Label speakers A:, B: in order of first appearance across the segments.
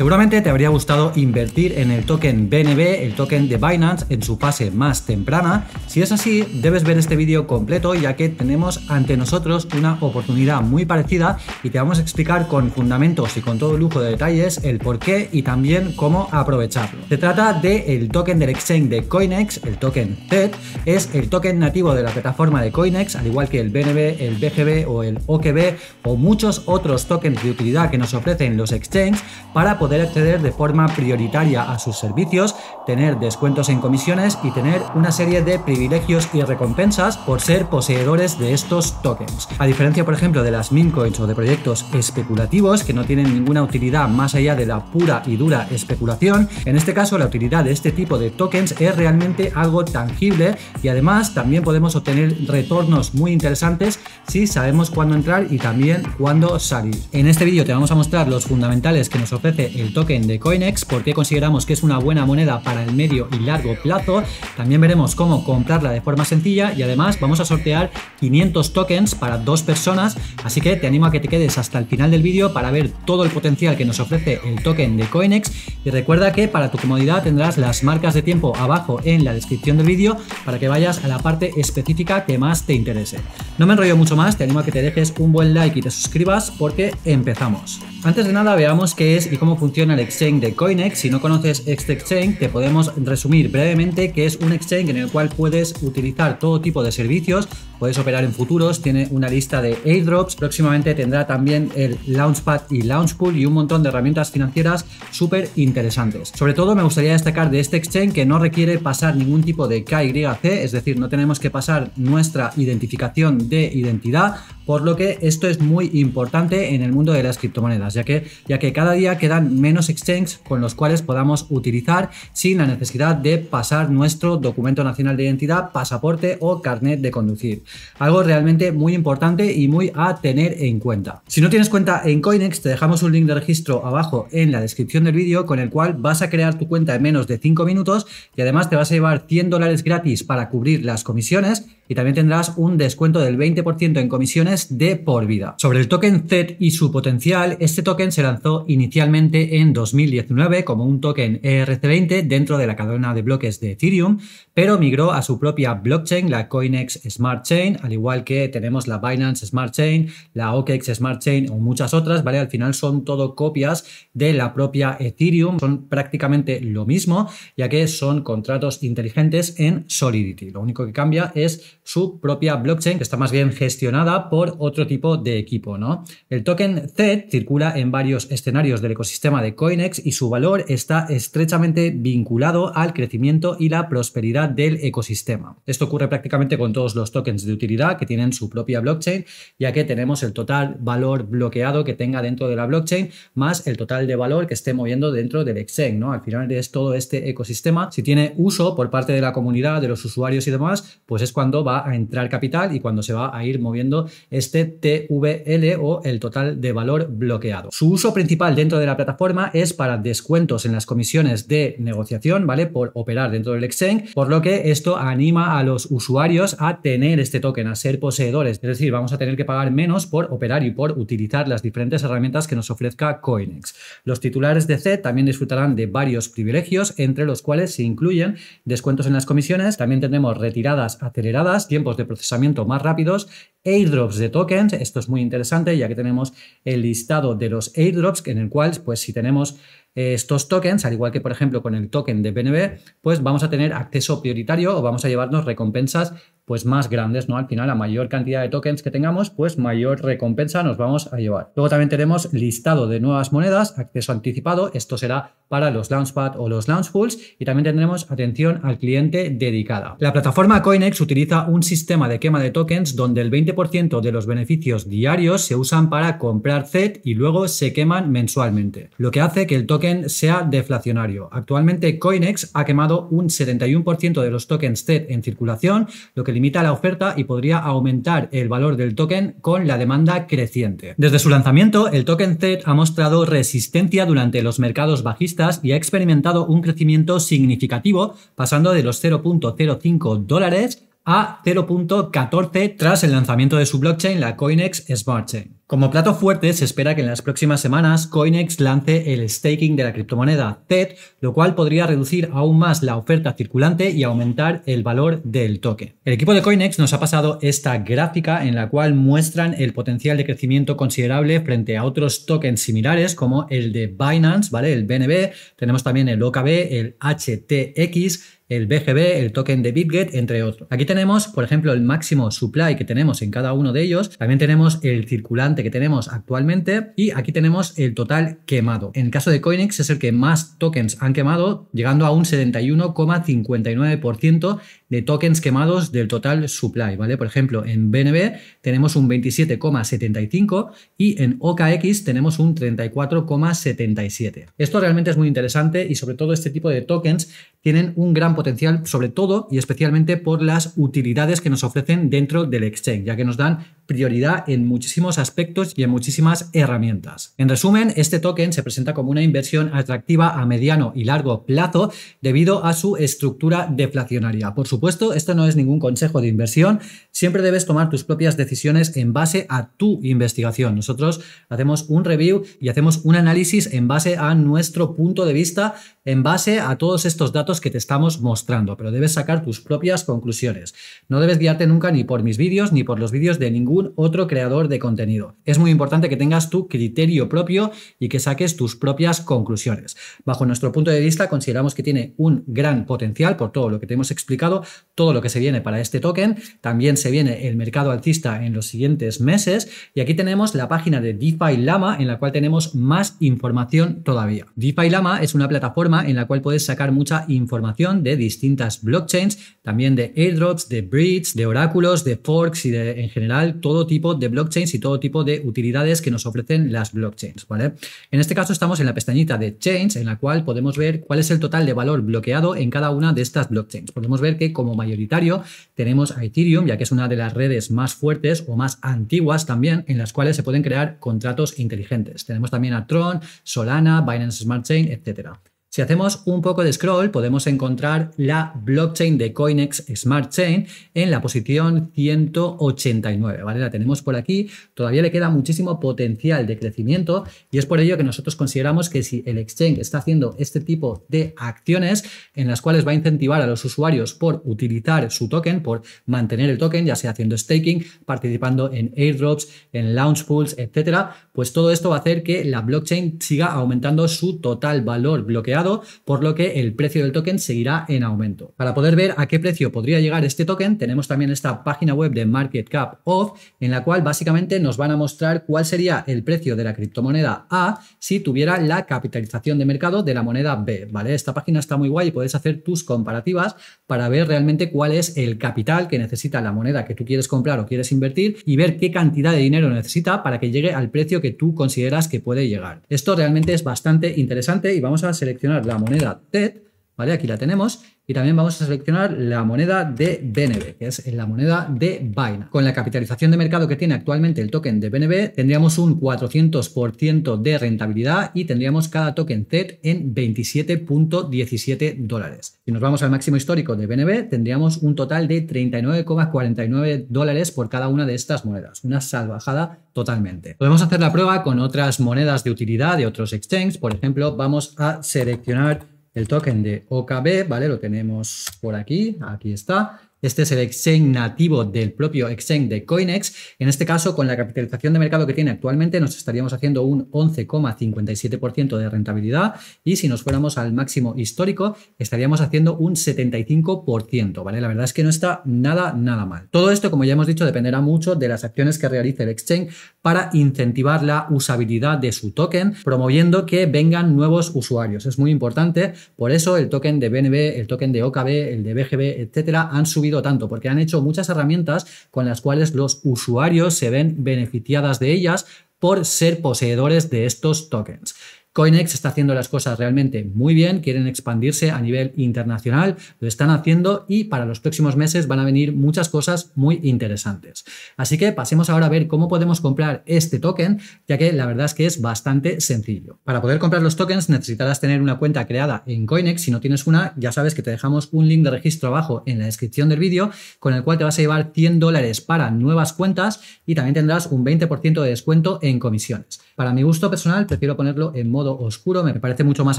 A: Seguramente te habría gustado invertir en el token BNB, el token de Binance, en su fase más temprana. Si es así, debes ver este vídeo completo ya que tenemos ante nosotros una oportunidad muy parecida y te vamos a explicar con fundamentos y con todo lujo de detalles el por qué y también cómo aprovecharlo. Se trata del el token del exchange de Coinex, el token TED, es el token nativo de la plataforma de Coinex, al igual que el BNB, el BGB o el OKB o muchos otros tokens de utilidad que nos ofrecen los exchanges para poder acceder de forma prioritaria a sus servicios, tener descuentos en comisiones y tener una serie de privilegios y recompensas por ser poseedores de estos tokens. A diferencia, por ejemplo, de las mincoins o de proyectos especulativos que no tienen ninguna utilidad más allá de la pura y dura especulación, en este caso la utilidad de este tipo de tokens es realmente algo tangible y además también podemos obtener retornos muy interesantes si sabemos cuándo entrar y también cuándo salir. En este vídeo te vamos a mostrar los fundamentales que nos ofrece el token de CoinEx, porque consideramos que es una buena moneda para el medio y largo plazo. También veremos cómo comprarla de forma sencilla y además vamos a sortear 500 tokens para dos personas, así que te animo a que te quedes hasta el final del vídeo para ver todo el potencial que nos ofrece el token de CoinEx y recuerda que para tu comodidad tendrás las marcas de tiempo abajo en la descripción del vídeo para que vayas a la parte específica que más te interese. No me enrollo mucho más, te animo a que te dejes un buen like y te suscribas porque empezamos. Antes de nada, veamos qué es y cómo funciona el exchange de Coinex. Si no conoces este exchange, te podemos resumir brevemente que es un exchange en el cual puedes utilizar todo tipo de servicios Puedes operar en futuros, tiene una lista de airdrops, próximamente tendrá también el Launchpad y Launchpool y un montón de herramientas financieras súper interesantes. Sobre todo me gustaría destacar de este exchange que no requiere pasar ningún tipo de KYC, es decir, no tenemos que pasar nuestra identificación de identidad, por lo que esto es muy importante en el mundo de las criptomonedas, ya que, ya que cada día quedan menos exchanges con los cuales podamos utilizar sin la necesidad de pasar nuestro documento nacional de identidad, pasaporte o carnet de conducir. Algo realmente muy importante y muy a tener en cuenta. Si no tienes cuenta en Coinex, te dejamos un link de registro abajo en la descripción del vídeo con el cual vas a crear tu cuenta en menos de 5 minutos y además te vas a llevar 100 dólares gratis para cubrir las comisiones y también tendrás un descuento del 20% en comisiones de por vida. Sobre el token Z y su potencial, este token se lanzó inicialmente en 2019 como un token ERC20 dentro de la cadena de bloques de Ethereum, pero migró a su propia blockchain, la Coinex Smart Chain, al igual que tenemos la Binance Smart Chain, la OKEx Smart Chain o muchas otras, ¿vale? Al final son todo copias de la propia Ethereum, son prácticamente lo mismo, ya que son contratos inteligentes en Solidity. Lo único que cambia es su propia blockchain, que está más bien gestionada por otro tipo de equipo. ¿no? El token Z circula en varios escenarios del ecosistema de Coinex y su valor está estrechamente vinculado al crecimiento y la prosperidad del ecosistema. Esto ocurre prácticamente con todos los tokens de utilidad que tienen su propia blockchain, ya que tenemos el total valor bloqueado que tenga dentro de la blockchain más el total de valor que esté moviendo dentro del exchange. ¿no? Al final es todo este ecosistema. Si tiene uso por parte de la comunidad, de los usuarios y demás, pues es cuando va a entrar capital y cuando se va a ir moviendo este TVL o el total de valor bloqueado. Su uso principal dentro de la plataforma es para descuentos en las comisiones de negociación, ¿vale? Por operar dentro del exchange, por lo que esto anima a los usuarios a tener este token, a ser poseedores. Es decir, vamos a tener que pagar menos por operar y por utilizar las diferentes herramientas que nos ofrezca Coinex. Los titulares de C también disfrutarán de varios privilegios, entre los cuales se incluyen descuentos en las comisiones, también tendremos retiradas aceleradas, tiempos de procesamiento más rápidos airdrops de tokens. Esto es muy interesante ya que tenemos el listado de los airdrops en el cual, pues si tenemos eh, estos tokens, al igual que por ejemplo con el token de BNB, pues vamos a tener acceso prioritario o vamos a llevarnos recompensas pues más grandes, ¿no? Al final, la mayor cantidad de tokens que tengamos, pues mayor recompensa nos vamos a llevar. Luego también tenemos listado de nuevas monedas, acceso anticipado, esto será para los Launchpad o los launchpools y también tendremos atención al cliente dedicada. La plataforma Coinex utiliza un sistema de quema de tokens donde el 20 de los beneficios diarios se usan para comprar Z e y luego se queman mensualmente, lo que hace que el token sea deflacionario. Actualmente Coinex ha quemado un 71% de los tokens Z e en circulación, lo que limita la oferta y podría aumentar el valor del token con la demanda creciente. Desde su lanzamiento, el token Z e ha mostrado resistencia durante los mercados bajistas y ha experimentado un crecimiento significativo, pasando de los 0.05 dólares a 0.14 tras el lanzamiento de su blockchain, la CoinEx Smart Chain. Como plato fuerte, se espera que en las próximas semanas CoinEx lance el staking de la criptomoneda TED, lo cual podría reducir aún más la oferta circulante y aumentar el valor del token. El equipo de CoinEx nos ha pasado esta gráfica en la cual muestran el potencial de crecimiento considerable frente a otros tokens similares como el de Binance, ¿vale? El BNB, tenemos también el OKB, el HTX, el BGB, el token de BitGet, entre otros. Aquí tenemos, por ejemplo, el máximo supply que tenemos en cada uno de ellos. También tenemos el circulante que tenemos actualmente y aquí tenemos el total quemado. En el caso de Coinix es el que más tokens han quemado, llegando a un 71,59% de tokens quemados del total supply, ¿vale? Por ejemplo, en BNB tenemos un 27,75 y en OKX tenemos un 34,77. Esto realmente es muy interesante y sobre todo este tipo de tokens tienen un gran potencial, sobre todo y especialmente por las utilidades que nos ofrecen dentro del exchange, ya que nos dan prioridad en muchísimos aspectos y en muchísimas herramientas. En resumen, este token se presenta como una inversión atractiva a mediano y largo plazo debido a su estructura deflacionaria. Por supuesto, esto no es ningún consejo de inversión, siempre debes tomar tus propias decisiones en base a tu investigación. Nosotros hacemos un review y hacemos un análisis en base a nuestro punto de vista, en base a todos estos datos que te estamos mostrando, pero debes sacar tus propias conclusiones. No debes guiarte nunca ni por mis vídeos ni por los vídeos de ningún otro creador de contenido. Es muy importante que tengas tu criterio propio y que saques tus propias conclusiones. Bajo nuestro punto de vista, consideramos que tiene un gran potencial por todo lo que te hemos explicado, todo lo que se viene para este token. También se viene el mercado alcista en los siguientes meses. Y aquí tenemos la página de DeFi Lama, en la cual tenemos más información todavía. DeFi Lama es una plataforma en la cual puedes sacar mucha información de distintas blockchains, también de airdrops, de bridge, de oráculos, de forks y de, en general todo tipo de blockchains y todo tipo de utilidades que nos ofrecen las blockchains. ¿vale? En este caso estamos en la pestañita de Chains, en la cual podemos ver cuál es el total de valor bloqueado en cada una de estas blockchains. Podemos ver que como mayoritario tenemos a Ethereum, ya que es una de las redes más fuertes o más antiguas también, en las cuales se pueden crear contratos inteligentes. Tenemos también a Tron, Solana, Binance Smart Chain, etcétera. Si hacemos un poco de scroll, podemos encontrar la blockchain de Coinex Smart Chain en la posición 189, ¿vale? La tenemos por aquí, todavía le queda muchísimo potencial de crecimiento y es por ello que nosotros consideramos que si el exchange está haciendo este tipo de acciones en las cuales va a incentivar a los usuarios por utilizar su token, por mantener el token, ya sea haciendo staking, participando en airdrops, en launch pools, etcétera, pues todo esto va a hacer que la blockchain siga aumentando su total valor bloqueado por lo que el precio del token seguirá en aumento. Para poder ver a qué precio podría llegar este token, tenemos también esta página web de Market Cap Off, en la cual básicamente nos van a mostrar cuál sería el precio de la criptomoneda A si tuviera la capitalización de mercado de la moneda B, ¿vale? Esta página está muy guay y puedes hacer tus comparativas para ver realmente cuál es el capital que necesita la moneda que tú quieres comprar o quieres invertir y ver qué cantidad de dinero necesita para que llegue al precio que tú consideras que puede llegar. Esto realmente es bastante interesante y vamos a seleccionar la moneda TED Aquí la tenemos. Y también vamos a seleccionar la moneda de BNB, que es la moneda de Binance. Con la capitalización de mercado que tiene actualmente el token de BNB, tendríamos un 400% de rentabilidad y tendríamos cada token Z en 27.17 dólares. Si nos vamos al máximo histórico de BNB, tendríamos un total de 39,49 dólares por cada una de estas monedas. Una salvajada totalmente. Podemos hacer la prueba con otras monedas de utilidad de otros exchanges. Por ejemplo, vamos a seleccionar el token de OKB, ¿vale? Lo tenemos por aquí, aquí está. Este es el exchange nativo del propio exchange de CoinEx. En este caso, con la capitalización de mercado que tiene actualmente, nos estaríamos haciendo un 11,57% de rentabilidad y si nos fuéramos al máximo histórico, estaríamos haciendo un 75%, ¿vale? La verdad es que no está nada, nada mal. Todo esto, como ya hemos dicho, dependerá mucho de las acciones que realice el exchange para incentivar la usabilidad de su token, promoviendo que vengan nuevos usuarios. Es muy importante, por eso el token de BNB, el token de OKB, el de BGB, etcétera, han subido tanto, porque han hecho muchas herramientas con las cuales los usuarios se ven beneficiadas de ellas por ser poseedores de estos tokens. CoinEx está haciendo las cosas realmente muy bien, quieren expandirse a nivel internacional, lo están haciendo y para los próximos meses van a venir muchas cosas muy interesantes. Así que pasemos ahora a ver cómo podemos comprar este token, ya que la verdad es que es bastante sencillo. Para poder comprar los tokens necesitarás tener una cuenta creada en CoinEx, si no tienes una, ya sabes que te dejamos un link de registro abajo en la descripción del vídeo, con el cual te vas a llevar 100 dólares para nuevas cuentas y también tendrás un 20% de descuento en comisiones. Para mi gusto personal, prefiero ponerlo en modo modo oscuro, me parece mucho más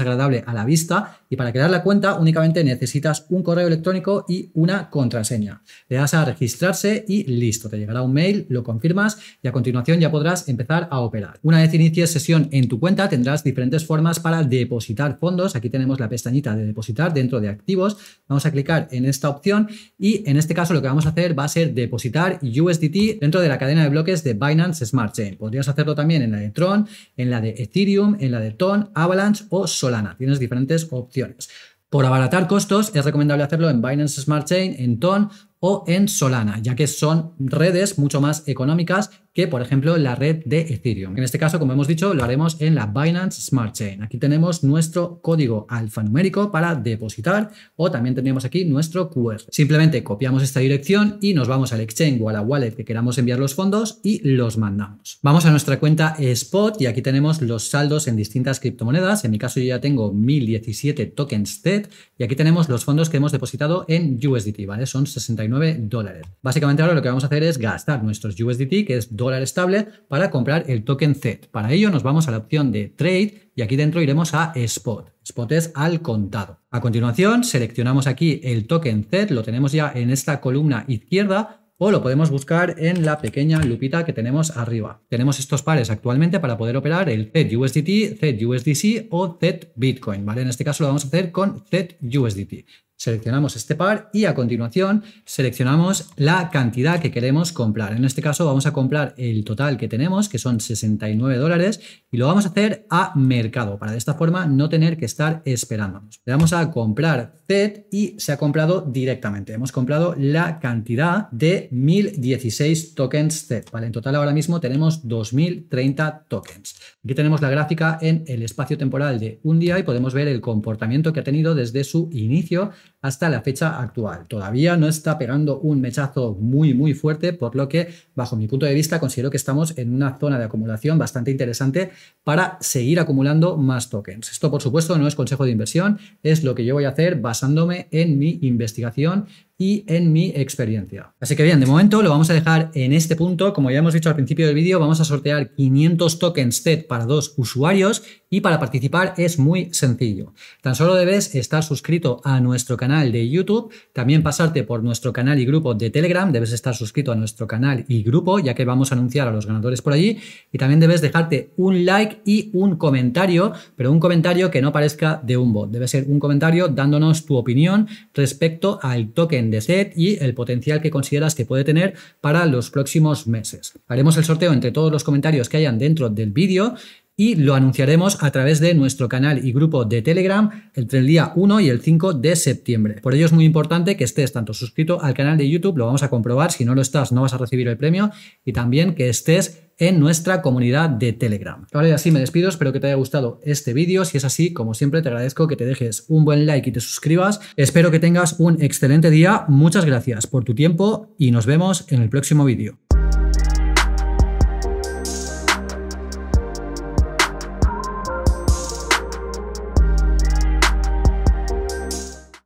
A: agradable a la vista y para crear la cuenta únicamente necesitas un correo electrónico y una contraseña. Le das a registrarse y listo, te llegará un mail, lo confirmas y a continuación ya podrás empezar a operar. Una vez inicies sesión en tu cuenta tendrás diferentes formas para depositar fondos. Aquí tenemos la pestañita de depositar dentro de activos. Vamos a clicar en esta opción y en este caso lo que vamos a hacer va a ser depositar USDT dentro de la cadena de bloques de Binance Smart Chain. Podrías hacerlo también en la de Tron, en la de Ethereum, en la de ton Avalanche o Solana. Tienes diferentes opciones. Por abaratar costos, es recomendable hacerlo en Binance Smart Chain, en Ton o en Solana, ya que son redes mucho más económicas que, por ejemplo, la red de Ethereum. En este caso, como hemos dicho, lo haremos en la Binance Smart Chain. Aquí tenemos nuestro código alfanumérico para depositar o también tenemos aquí nuestro QR. Simplemente copiamos esta dirección y nos vamos al exchange o a la wallet que queramos enviar los fondos y los mandamos. Vamos a nuestra cuenta Spot y aquí tenemos los saldos en distintas criptomonedas. En mi caso yo ya tengo 1017 tokens TED y aquí tenemos los fondos que hemos depositado en USDT, ¿vale? Son 69 dólares. Básicamente ahora lo que vamos a hacer es gastar nuestros USDT, que es dólar estable para comprar el token Z. Para ello nos vamos a la opción de Trade y aquí dentro iremos a Spot. Spot es al contado. A continuación seleccionamos aquí el token Z, lo tenemos ya en esta columna izquierda o lo podemos buscar en la pequeña lupita que tenemos arriba. Tenemos estos pares actualmente para poder operar el ZUSDT, ZUSDC o ZBitcoin, ¿vale? En este caso lo vamos a hacer con ZUSDT. Seleccionamos este par y a continuación seleccionamos la cantidad que queremos comprar. En este caso vamos a comprar el total que tenemos, que son 69 dólares, y lo vamos a hacer a mercado, para de esta forma no tener que estar esperándonos. Le damos a comprar y se ha comprado directamente. Hemos comprado la cantidad de 1016 tokens SET. ¿vale? En total ahora mismo tenemos 2030 tokens. Aquí tenemos la gráfica en el espacio temporal de un día y podemos ver el comportamiento que ha tenido desde su inicio hasta la fecha actual. Todavía no está pegando un mechazo muy muy fuerte, por lo que bajo mi punto de vista considero que estamos en una zona de acumulación bastante interesante para seguir acumulando más tokens. Esto por supuesto no es consejo de inversión, es lo que yo voy a hacer basado basándome en mi investigación en mi experiencia. Así que bien, de momento lo vamos a dejar en este punto. Como ya hemos dicho al principio del vídeo, vamos a sortear 500 tokens set para dos usuarios y para participar es muy sencillo. Tan solo debes estar suscrito a nuestro canal de YouTube, también pasarte por nuestro canal y grupo de Telegram, debes estar suscrito a nuestro canal y grupo, ya que vamos a anunciar a los ganadores por allí, y también debes dejarte un like y un comentario, pero un comentario que no parezca de un bot, debe ser un comentario dándonos tu opinión respecto al token de set y el potencial que consideras que puede tener para los próximos meses. Haremos el sorteo entre todos los comentarios que hayan dentro del vídeo y lo anunciaremos a través de nuestro canal y grupo de Telegram entre el día 1 y el 5 de septiembre. Por ello es muy importante que estés tanto suscrito al canal de YouTube, lo vamos a comprobar, si no lo estás no vas a recibir el premio, y también que estés en nuestra comunidad de Telegram. Ahora ya sí me despido, espero que te haya gustado este vídeo, si es así, como siempre te agradezco que te dejes un buen like y te suscribas, espero que tengas un excelente día, muchas gracias por tu tiempo y nos vemos en el próximo vídeo.